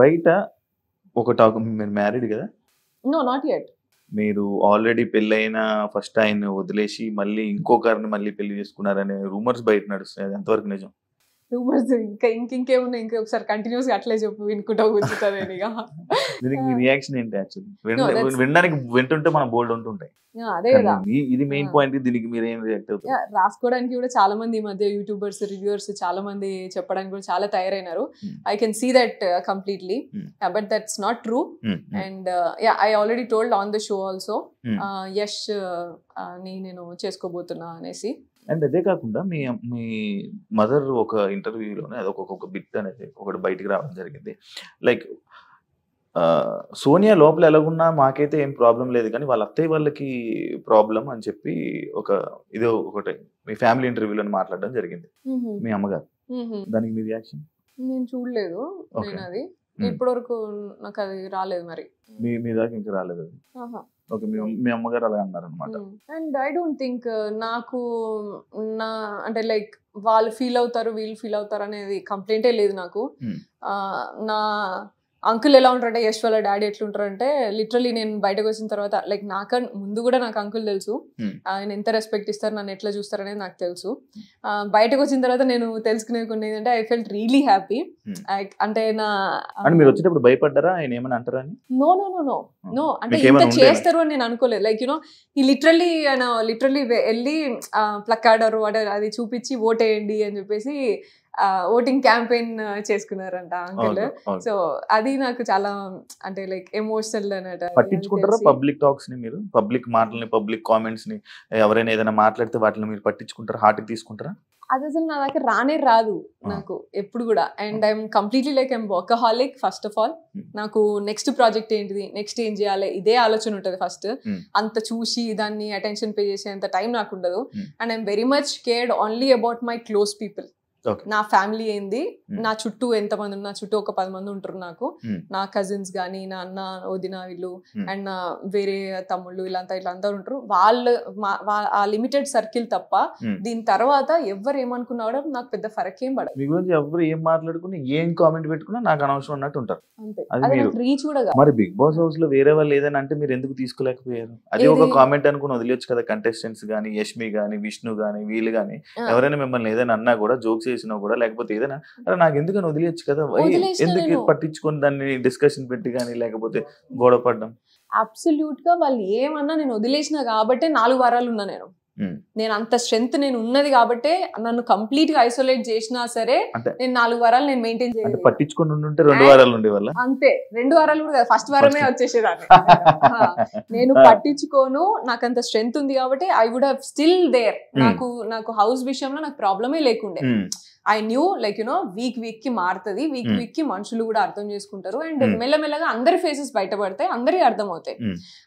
బయట ఒక టాక్ మీరు మ్యారీడ్ కదా నో నాట్ ఎట్ మీరు ఆల్రెడీ పెళ్ళైన ఫస్ట్ ఆయన వదిలేసి మళ్ళీ ఇంకొకరిని మళ్ళీ పెళ్లి చేసుకున్నారనే రూమర్స్ బయట నడుస్తున్నాయి ఎంతవరకు నిజం సూపర్ ఇంకా ఇంక ఇంకేమున్నా ఇంకా ఒకసారి కంటిన్యూస్ గా అట్లే చెప్పు వినుకుంటా కూర్చుంటా నేను ఇక దీనికి మీ రియాక్షన్ ఏంటి యాక్చువల్లీ వినడానికి వింటుంటే మన బోల్డ్ ఉంటుంటాయి అదే కదా ఇది మెయిన్ పాయింట్ దీనికి మీరు ఏం రియాక్ట్ అవుతారు రాసుకోవడానికి కూడా చాలా మంది ఈ మధ్య యూట్యూబర్స్ రివ్యూవర్స్ చాలా మంది చెప్పడానికి కూడా చాలా తయారైనారు I can see that completely but that's not true and I already told on the show also yes నేను చేసుకోబోతున్నా అనేసి అండ్ అదే కాకుండా మీ మీ మదర్ ఒక ఇంటర్వ్యూలోనే అది ఒక బిట్ అనేది ఒకటి బయటికి రావడం జరిగింది లైక్ సోనియా లోపల ఎలాగున్నా మాకైతే ఏం ప్రాబ్లం లేదు కానీ వాళ్ళ అత్తయ్య వాళ్ళకి ప్రాబ్లం అని చెప్పి ఒక ఇదో ఒకటి మీ ఫ్యామిలీ ఇంటర్వ్యూలో మాట్లాడడం జరిగింది మీ అమ్మగారు దానికి మీ రియాక్షన్ నేను చూడలేదు ఇప్పటివరకు అది నాకు అది రాలేదు మరి మీ మీ దాకా ఇంకా రాలేదు మీ అమ్మగారు అలా అన్నారనమాట and I don't think uh, నాకు నా అంటే లైక్ వాళ్ళు ఫీల్ అవుతారు వీళ్ళు ఫీల్ అవుతారు అనేది కంప్లైంటే లేదు నాకు నా అంకుల్ ఎలా ఉంటారంటే యశ్ వాళ్ళ డాడీ అంటే లిటరలీ నేను బయటకు వచ్చిన తర్వాత లైక్ నాకు ముందు కూడా నాకు అంకుల్ తెలుసు ఆయన ఎంత రెస్పెక్ట్ ఇస్తారు నన్ను ఎట్లా చూస్తారనేది నాకు తెలుసు బయటకు వచ్చిన తర్వాత నేను తెలుసుకునే కొన్ని ఏంటంటే ఐ ఫెల్ట్ రియలీ హ్యాపీ అంటే నా మీరు వచ్చేటప్పుడు భయపడ్డారా ఆయన ఏమని అంటారా no no no no no అంటే ఇంత చేస్తారు అని నేను అనుకోలేదు లైక్ యునో ఈ లిటరలీ ఆయన లిటరలీ వెళ్ళి ప్లక్ ఆర్డర్ అది చూపించి ఓటేయండి అని చెప్పేసి ఓటింగ్ క్యాంపెయిన్ చేసుకున్నారంట అంకుల్ సో అది నాకు చాలా అంటే లైక్ ఎమోషనల్ అనట పట్టించుకుంటారా పబ్లిక్ టాక్స్ ని మీరు పబ్లిక్ మాటల్ని పబ్లిక్ కామెంట్స్ ని ఎవరైనా ఏదైనా మాట్లాడితే వాటిని మీరు పట్టించుకుంటారా హార్ట్ తీసుకుంటారా అది అసలు నా దగ్గర రానే రాదు నాకు ఎప్పుడు కూడా and I'm completely like I'm workaholic first of all నాకు నెక్స్ట్ ప్రాజెక్ట్ ఏంటిది నెక్స్ట్ ఏం చేయాలి ఇదే ఆలోచన ఉంటుంది ఫస్ట్ అంత చూసి దాన్ని అటెన్షన్ పే అంత టైం నాకు ఉండదు and I'm very much cared only about my close people నా ఫ్యామిలీ ఏంది hmm. నా చుట్టూ ఎంత మంది నా చుట్టూ ఒక పది మంది ఉంటారు నాకు hmm. నా కజిన్స్ గానీ నా అన్న వదిన వీళ్ళు hmm. అండ్ నా వేరే తమ్ముళ్ళు ఇలాంతా ఇట్లా ఉంటారు వాళ్ళు ఆ లిమిటెడ్ సర్కిల్ తప్ప దీని తర్వాత ఎవరు ఏమనుకున్నా కూడా నాకు పెద్ద ఫరక్ ఏం పడదు మీ గురించి ఎవరు ఏం మాట్లాడుకుని ఏం కామెంట్ పెట్టుకున్నా నాకు అనవసరం అన్నట్టు ఉంటారు రీచ్ కూడా మరి బిగ్ బాస్ హౌస్ లో వేరే వాళ్ళు ఏదైనా అంటే మీరు ఎందుకు తీసుకోలేకపోయారు అది ఒక కామెంట్ అనుకుని వదిలేచ్చు కదా కంటెస్టెంట్స్ గానీ యష్మి గానీ విష్ణు గానీ వీళ్ళు గానీ ఎవరైనా మిమ్మల్ని ఏదైనా అన్నా కూడా జోక్స్ చేసినా కూడా లేకపోతే ఏదైనా అరే నాకు ఎందుకని వదిలేయచ్చు కదా ఎందుకు పట్టించుకొని దాన్ని డిస్కషన్ పెట్టి కానీ లేకపోతే గొడవ పడ్డం అబ్సల్యూట్ గా వాళ్ళు ఏమన్నా నేను వదిలేసిన కాబట్టి నాలుగు వారాలు ఉన్నా నేను నేను అంత స్ట్రెంగ్త్ నేను ఉన్నది కాబట్టి నన్ను కంప్లీట్ గా ఐసోలేట్ చేసినా సరే నేను నాలుగు వారాలు నేను మెయింటైన్ చేయాలి పట్టించుకుని ఉంటే రెండు వారాలు అంతే రెండు వారాలు కూడా కదా ఫస్ట్ వారమే వచ్చేసేదాన్ని నేను పట్టించుకోను నాకు అంత స్ట్రెంగ్త్ ఉంది కాబట్టి I would have still there నాకు నాకు హౌస్ విషయంలో నాకు ప్రాబ్లమే లేకుండే I new like you know week week కి మారుతుంది వీక్ వీక్ కి మనుషులు కూడా అర్థం చేసుకుంటారు అండ్ hmm. మెల్లమెల్లగా అందరి ఫేసెస్ బయటపడతాయి అందరి అర్థం అవుతాయి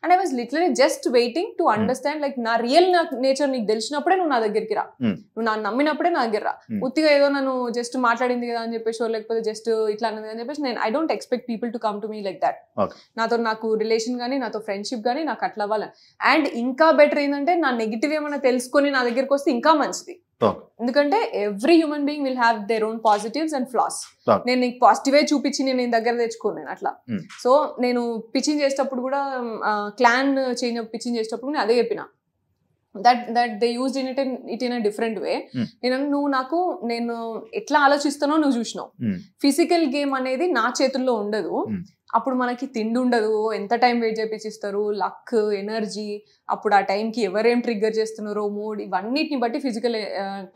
and I was literally just waiting to understand like నా రియల్ నా నేచర్ నీకు తెలిసినప్పుడే నువ్వు నా దగ్గరికి రా hmm. నువ్వు నన్ను నమ్మినప్పుడే నా దగ్గర రా hmm. ఉత్తిగా ఏదో నన్ను జస్ట్ మాట్లాడింది కదా అని చెప్పేసి లేకపోతే జస్ట్ ఇట్లా అన్నది అని చెప్పేసి నేను I don't expect people to come to me like that నాతో నాకు రిలేషన్ కానీ నాతో ఫ్రెండ్షిప్ కానీ నాకు అట్లా అవ్వాలి అండ్ ఇంకా బెటర్ ఏంటంటే నా నెగిటివ్ ఏమైనా తెలుసుకొని నా దగ్గరికి వస్తే ఇంకా మంచిది ఎందుకంటే every human being will have their own positives and flaws నేను నీకు పాజిటివే చూపించి నేను నేను దగ్గర తెచ్చుకోలేను అట్లా సో hmm. నేను పిచ్చింగ్ చేసేటప్పుడు కూడా క్లాన్ చేంజ్ పిచ్చింగ్ చేసేటప్పుడు నేను అదే చెప్పిన that that they use in it it in a different way నేను నువ్వు నాకు నేను ఎట్లా ఆలోచిస్తానో నువ్వు చూసినావు ఫిజికల్ hmm. గేమ్ అనేది నా చేతుల్లో ఉండదు hmm. అప్పుడు మనకి తిండి ఉండదు ఎంత టైం వెయిట్ చేపించిస్తారు లక్ ఎనర్జీ అప్పుడు ఆ టైంకి ఎవరేం ట్రిగ్గర్ చేస్తున్నారో మూడ్ ఇవన్నిటిని బట్టి ఫిజికల్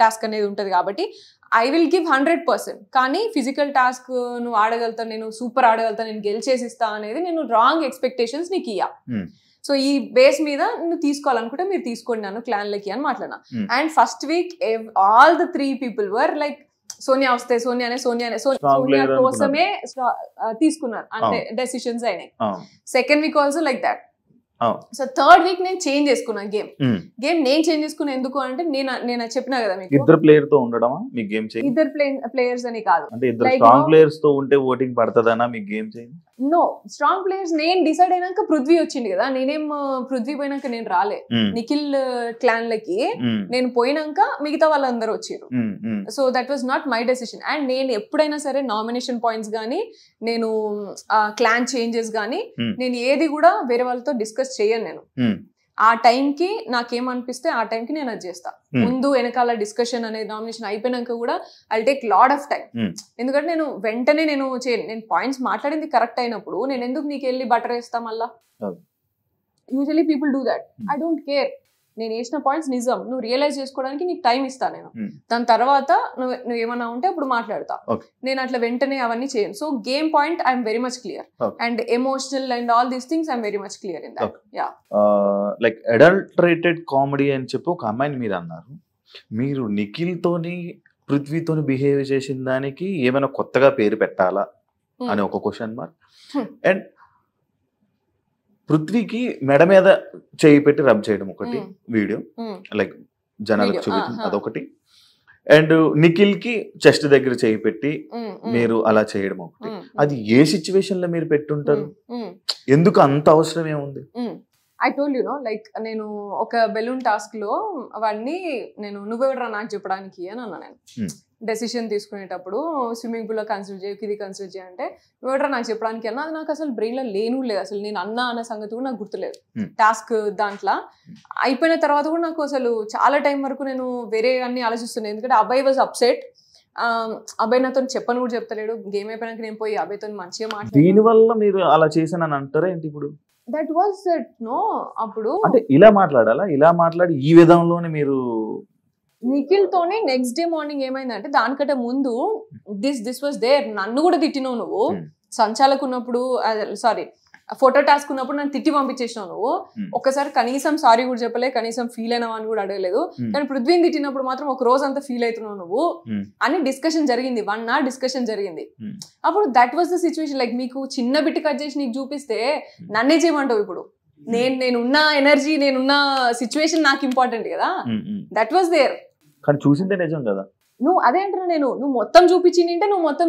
టాస్క్ uh, అనేది ఉంటుంది కాబట్టి I will give hundred percent కానీ ఫిజికల్ టాస్క్ నువ్వు ఆడగలుగుతాను నేను సూపర్ ఆడగలుగుతాను నేను గెలిచేసిస్తా అనేది నేను రాంగ్ ఎక్స్పెక్టేషన్స్ నీకు ఇయ్యా hmm. సో ఈ బేస్ మీద నువ్వు తీసుకోవాలనుకుంటే మీరు తీసుకోండి నన్ను క్లాన్లకి అని మాట్లాడినా hmm. And first week all the three people were like Sonia వస్తే సోనియానే సోనియానే సోనియా కోసమే తీసుకున్నారు అంటే డెసిషన్స్ oh. అయినాయి second week also like that so third week నేను చేంజ్ చేసుకున్నా గేమ్ గేమ్ hmm. నేను చేంజ్ చేసుకున్నా ఎందుకు అంటే నేను నేను చెప్పినా కదా మీకు ఇద్దరు ప్లేయర్ తో ఉండడమా మీ గేమ్ చేంజ్ ఇద్దరు ప్లేయర్స్ అని కాదు అంటే ఇద్దరు స్ట్రాంగ్ ప్లేయర్స్ తో ఉంటే ఓటింగ్ పడతదనా మీ game change no strong players నేను డిసైడ్ అయినాక పృథ్వీ వచ్చింది కదా నేనేం పృథ్వీ పోయినాక నేను రాలే hmm. నిఖిల్ క్లాన్ లకి hmm. నేను పోయినాక మిగతా వాళ్ళందరూ వచ్చారు so that was not my decision and నేను ఎప్పుడైనా సరే నామినేషన్ పాయింట్స్ కానీ నేను క్లాన్ చేంజెస్ కానీ నేను ఏది కూడా వేరే వాళ్ళతో డిస్కస్ ఫోకస్ చేయను నేను ఆ టైంకి నాకేమనిపిస్తే ఆ టైంకి నేను అది చేస్తా ముందు వెనకాల డిస్కషన్ అనేది నామినేషన్ అయిపోయినాక కూడా I take lot of time ఎందుకంటే నేను వెంటనే నేను నేను పాయింట్స్ మాట్లాడింది కరెక్ట్ అయినప్పుడు నేను ఎందుకు నీకు వెళ్ళి బటర్ వేస్తా మళ్ళా usually people do that I don't care నేను వేసిన పాయింట్స్ నిజం నువ్వు రియలైజ్ చేసుకోవడానికి నీకు టైం ఇస్తా నేను hmm. దాని తర్వాత నువ్వు నువ్వు ఏమన్నా ఉంటే అప్పుడు మాట్లాడతా నేను అట్లా వెంటనే అవన్నీ చేయను so game point I'm very much clear and emotional and all these things I'm very much clear in that yeah like adulterated comedy అని చెప్పి ఒక అమ్మాయిని మీరు అన్నారు మీరు నిఖిల్ తోని పృథ్వీతోని బిహేవ్ చేసిన దానికి ఏమైనా కొత్తగా పేరు పెట్టాలా hmm. అని ఒక క్వశ్చన్ మార్క్ అండ్ పృథ్వీకి మెడ మీద చేయి పెట్టి రబ్ చేయడం ఒకటి వీడియో లైక్ జనాలకు చూపించడం అదొకటి అండ్ నిఖిల్ కి చెస్ట్ దగ్గర చేయి పెట్టి మీరు అలా చేయడం ఒకటి అది ఏ సిచ్యువేషన్ లో మీరు పెట్టుంటారు ఎందుకు అంత అవసరం ఏముంది I told you know like నేను ఒక బెలూన్ టాస్క్ లో వాడిని నేను నువ్వెవడరా నాకు చెప్పడానికి అని అన్నా నేను డెసిషన్ తీసుకునేటప్పుడు స్విమ్మింగ్ పూల్లో కన్సల్ట్ చేయ ఇది కన్సల్ట్ చేయ అంటే నువ్వేట్రా నాకు చెప్పడానికి వెళ్ళినా అది నాకు అసలు బ్రెయిన్లో లేను లేదు అసలు నేను అన్నా అన్న సంగతి కూడా నాకు గుర్తులేదు టాస్క్ hmm. దాంట్లో hmm. అయిపోయిన తర్వాత కూడా నాకు అసలు చాలా టైం వరకు నేను వేరే అన్ని ఆలోచిస్తున్నాను ఎందుకంటే అబ్బాయి వాజ్ అప్సెట్ అబ్బాయి నాతో చెప్పను కూడా చెప్తలేడు గేమ్ అయిపోయినాక నేను పోయి అబ్బాయితో మంచిగా మాట్లాడు మీరు అలా అని అంటారా ఏంటి ఇప్పుడు దట్ వాజ్ దట్ నో అప్పుడు అంటే ఇలా మాట్లాడాలా ఇలా మాట్లాడి ఈ విధంలోనే మీరు నిఖిల్ తోనే నెక్స్ట్ డే మార్నింగ్ ఏమైందంటే దానికంటే ముందు దిస్ దిస్ వాజ్ దేర్ నన్ను కూడా తిట్టినావు నువ్వు hmm. సంచాలకు ఉన్నప్పుడు సారీ ఫోటో టాస్క్ ఉన్నప్పుడు నన్ను తిట్టి పంపించేసినావు నువ్వు hmm. ఒకసారి కనీసం సారీ కూడా చెప్పలే కనీసం ఫీల్ అయినావు అని కూడా అడగలేదు hmm. కానీ పృథ్వీని తిట్టినప్పుడు మాత్రం ఒక రోజు అంతా ఫీల్ అవుతున్నావు నువ్వు అని డిస్కషన్ జరిగింది వన్ అవర్ డిస్కషన్ జరిగింది అప్పుడు that was the situation like మీకు చిన్న బిట్టి కట్ చేసి నీకు చూపిస్తే నన్నే చేయమంటావు ఇప్పుడు నేను నేనున్న ఎనర్జీ నేనున్న సిచ్యువేషన్ నాకు ఇంపార్టెంట్ కదా దట్ వాజ్ దేర్ కానీ చూసిందే నిజం కదా నువ్వు అదే అంటారా నేను నువ్వు మొత్తం చూపించిందంటే నువ్వు మొత్తం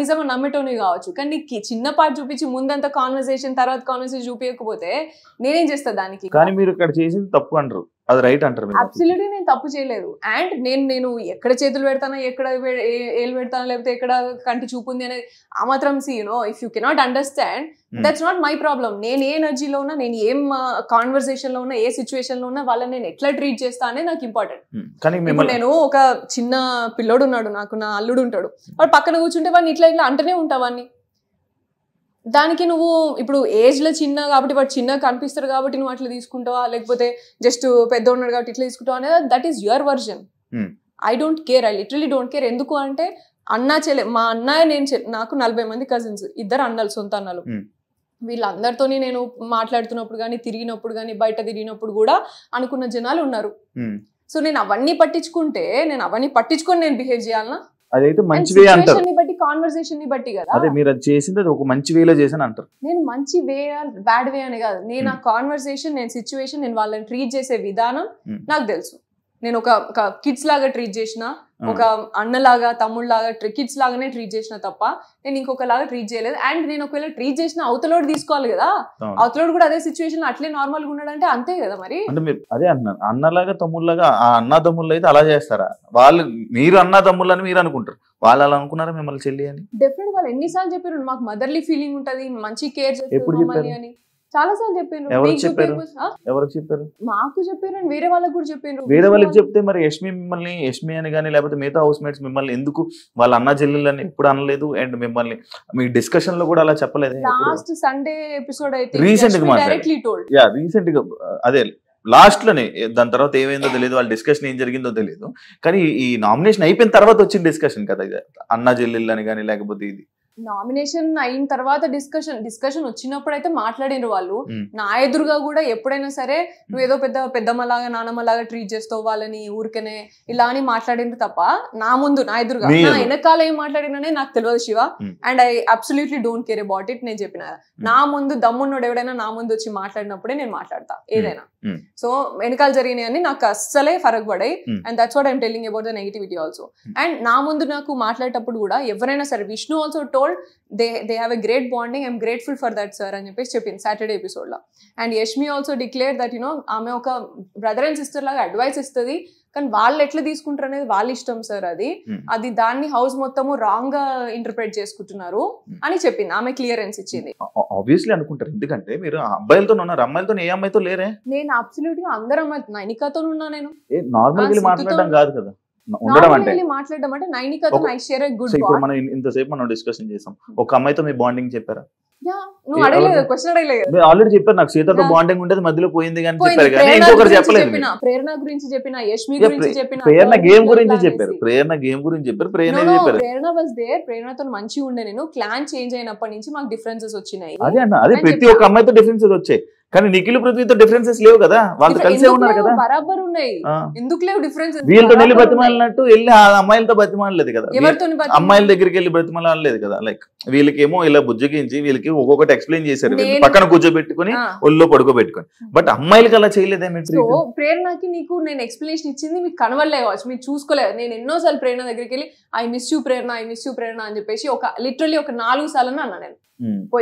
నిజంగా నమ్మటోని కావచ్చు కానీ నీకు చిన్న పార్ట్ చూపించి ముందంత కాన్వర్సేషన్ తర్వాత కాన్వర్సేషన్ చూపించకపోతే నేనేం చేస్తా దానికి కానీ మీరు ఇక్కడ చేసింది తప్పు అంటారు అది రైట్ అంటారు అబ్సల్యూట్లీ నేను తప్పు చేయలేదు అండ్ నేను నేను ఎక్కడ చేతులు పెడతానో ఎక్కడ ఏళ్ళు పెడతానో లేకపోతే ఎక్కడ కంటి చూపు ఉంది అనేది ఆ మాత్రం see you know if you cannot understand that's not my problem నేను ఏ ఎనర్జీలో ఉన్నా నేను ఏం కాన్వర్సేషన్ లో ఉన్నా ఏ సిచ్యువేషన్ లో ఉన్నా వాళ్ళని నేను ఎట్లా ట్రీట్ చేస్తా అనేది నాకు ఇంపార్టెంట్ hmm. ఇప్పుడు నేను ఒక చిన్న పిల్లోడు ఉన్నాడు నాకు నా అల్లుడు ఉంటాడు hmm. వాడు పక్కన కూర్చుంటే వాడిని ఇట్లా ఇట్లా అంటేనే ఉంటా వాడిని దానికి నువ్వు ఇప్పుడు ఏజ్ లో చిన్న కాబట్టి వాడు చిన్నగా కనిపిస్తారు కాబట్టి నువ్వు అట్లా తీసుకుంటావా లేకపోతే జస్ట్ పెద్ద ఉన్నాడు కాబట్టి ఇట్లా తీసుకుంటావా అనేది that is your version I don't care I literally don't care ఎందుకు అంటే అన్నా చెల్లె మా అన్నయ్య నేను నాకు నలభై మంది కజిన్స్ ఇద్దరు అన్నలు సొంత అన్నలు hmm. వీళ్ళందరితోని నేను మాట్లాడుతున్నప్పుడు కానీ తిరిగినప్పుడు కానీ బయట తిరిగినప్పుడు కూడా అనుకున్న జనాలు ఉన్నారు సో hmm. నేను అవన్నీ పట్టించుకుంటే నేను అవన్నీ పట్టించుకొని నేను బిహేవ్ చేయాలనా అదైతే మంచి వే అంటారు బట్టి కాన్వర్సేషన్ ని బట్టి కదా అదే మీరు అది చేసింది అది ఒక మంచి వేలో చేసాను అంటారు నేను మంచి వే బ్యాడ్ వే అని కాదు నేను ఆ కాన్వర్సేషన్ hmm. నేను సిచ్యువేషన్ నేను వాళ్ళని ట్రీట్ చేసే విధానం hmm. నాకు తెలుసు నేను ఒక కిడ్స్ లాగా ట్రీట్ చేసిన ఒక అన్నలాగా తమ్ముళ్ళలాగా కిడ్స్ లాగానే ట్రీట్ చేసిన తప్ప నేను ఇంకొకలాగా ట్రీట్ చేయలేదు అండ్ నేను ఒకవేళ ట్రీట్ చేసిన అవతలోడు తీసుకోవాలి కదా అవతలోడు కూడా అదే సిచ్యువేషన్ అట్లే నార్మల్ గా ఉన్నాడంటే అంతే కదా మరి అదే అన్న అన్నలాగా తమ్ముళ్ళగా ఆ అన్న తమ్ముళ్ళు అయితే అలా చేస్తారా వాళ్ళు మీరు అన్న తమ్ముళ్ళు అని మీరు అనుకుంటారు వాళ్ళు అలా అనుకున్నారా మిమ్మల్ని చెల్లి అని డెఫినెట్ వాళ్ళు ఎన్నిసార్లు చెప్పారు మాకు మదర్లీ ఫీలింగ్ ఉంటది మంచి కేర్ చేస్తారు అని చాలా సార్లు చెప్పారు ఎవరు చెప్పారు ఎవరు చెప్పారు మాకు చెప్పారు వేరే వాళ్ళకి కూడా చెప్పారు వేరే వాళ్ళకి చెప్తే మరి యష్మి మిమ్మల్ని యష్మి అని కానీ లేకపోతే మిగతా హౌస్ మేట్స్ మిమ్మల్ని ఎందుకు వాళ్ళ అన్న చెల్లెళ్ళని ఎప్పుడు అనలేదు అండ్ మిమ్మల్ని మీ డిస్కషన్ లో కూడా అలా చెప్పలేదు లాస్ట్ సండే ఎపిసోడ్ అయితే రీసెంట్ గా యా రీసెంట్ గా అదే లాస్ట్ లోనే దాని తర్వాత ఏమైందో తెలియదు వాళ్ళ డిస్కషన్ ఏం జరిగిందో తెలియదు కానీ ఈ నామినేషన్ అయిపోయిన తర్వాత వచ్చిన డిస్కషన్ కదా అన్న చెల్లెళ్ళు అని కానీ లేకపోతే ఇది నామినేషన్ అయిన తర్వాత డిస్కషన్ డిస్కషన్ వచ్చినప్పుడు అయితే మాట్లాడిన వాళ్ళు నా ఎదురుగా కూడా ఎప్పుడైనా సరే నువ్వు ఏదో పెద్ద పెద్దమ్మలాగా నానమ్మలాగా ట్రీట్ చేస్తావు వాళ్ళని ఊరికనే ఇలా అని మాట్లాడింది తప్ప నా ముందు నా ఎదురుగా నా వెనకాల ఏం మాట్లాడిననే నాకు తెలియదు Shiva and I absolutely don't care about it నేను చెప్పిన నా ముందు దమ్మున్నోడు ఎవడైనా నా ముందు వచ్చి మాట్లాడినప్పుడే నేను మాట్లాడతా ఏదైనా సో వెనకాల జరిగినాయని నాకు అస్సలే ఫరక్ పడాయి and that's what I'm telling about the negativity also and నా ముందు నాకు మాట్లాడేటప్పుడు కూడా ఎవరైనా సరే Vishnu also to told they they have a great bonding I'm grateful for that sir అని చెప్పేసి చెప్పింది సాటర్డే ఎపిసోడ్లో and Yashmi also declare that you know ఆమె ఒక బ్రదర్ అండ్ సిస్టర్ లాగా అడ్వైస్ ఇస్తుంది కానీ వాళ్ళు ఎట్లా తీసుకుంటారు అనేది వాళ్ళ ఇష్టం సార్ అది hmm. అది దాన్ని హౌస్ మొత్తము రాంగ్ గా ఇంటర్ప్రిట్ చేసుకుంటున్నారు hmm. అని చెప్పింది ఆమె క్లియరెన్స్ ఇచ్చింది ఆబ్వియస్లీ hmm. అనుకుంటారు ఎందుకంటే మీరు అబ్బాయిలతో ఉన్నారు అమ్మాయిలతో ఏ అమ్మాయితో లేరే నేను అబ్సల్యూట్ గా అందరం నైనికాతో ఉన్నా నేను నార్మల్ మాట్లాడడం కాదు కదా ఉండడం అంటే మాట్లాడడం అంటే నైనికతో ఐ షేర్ గుడ్ ఇప్పుడు మనం ఇంతసేపు మనం డిస్కషన్ చేసాం ఒక అమ్మాయితో మీ బాండింగ్ చెప్పారా నువ్వు అడగలేదు క్వశ్చన్ ఆల్రెడీ చెప్పారు నాకు సీతతో బాండింగ్ ఉండేది మధ్యలో పోయింది కానీ చెప్పారు కానీ ఇంకొకరు చెప్పలేదు ప్రేరణ గురించి చెప్పిన యష్మి గురించి చెప్పిన ప్రేరణ గేమ్ గురించి చెప్పారు ప్రేరణ గేమ్ గురించి చెప్పారు ప్రేరణ చెప్పారు ప్రేరణ వాస్ దేర్ ప్రేరణతో మంచిగా ఉండే నేను క్లాన్ చేంజ్ అయినప్పటి నుంచి మాకు డిఫరెన్సెస్ వచ్చినాయి అదే అన్న అదే ప్రతి ఒక్క అమ్మాయితో డిఫరెన్సెస్ వచ్చాయి కానీ నిఖిల్ పృథ్వీతో డిఫరెన్సెస్ లేవు కదా వాళ్ళు కలిసే ఉన్నారు కదా బరాబర్ ఉన్నాయి ఎందుకు లేవు డిఫరెన్స్ వీళ్ళతో వెళ్ళి బతిమాలినట్టు వెళ్ళి ఆ అమ్మాయిలతో బతిమాలలేదు కదా అమ్మాయిల దగ్గరికి వెళ్ళి బతిమాలలేదు కదా లైక్ వీళ్ళకేమో ఇలా బుజ్జగించి వీళ్ళకి ఒక్కొక్కటి ఎక్స్ప్లెయిన్ చేశారు పక్కన కూర్చోబెట్టుకుని ఒళ్ళో పడుకోబెట్టుకుని బట్ అమ్మాయిలకి అలా చేయలేదే ప్రేరణకి నీకు నేను ఎక్స్ప్లెనేషన్ ఇచ్చింది మీకు కనవలే కావచ్చు మీరు చూసుకోలేదు నేను ఎన్నోసార్లు ప్రేరణ దగ్గరికి వెళ్ళి I miss you Prerana I miss you Prerana అని చెప్పేసి ఒక లిటరలీ ఒక నాలుగు సార్లు అన్నా నేను hmm.